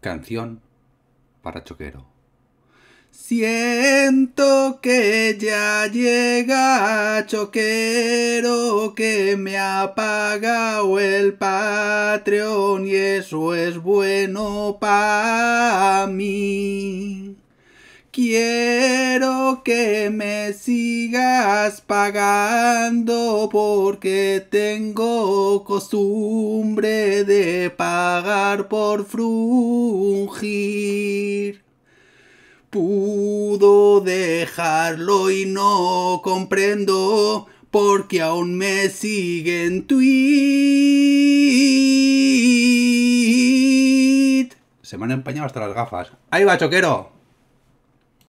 Canción para Choquero. Siento que ya llega Choquero que me ha pagado el Patreon y eso es bueno para mí que me sigas pagando porque tengo costumbre de pagar por frungir. Pudo dejarlo y no comprendo porque aún me siguen tuit. Se me han empañado hasta las gafas. ¡Ahí va, choquero!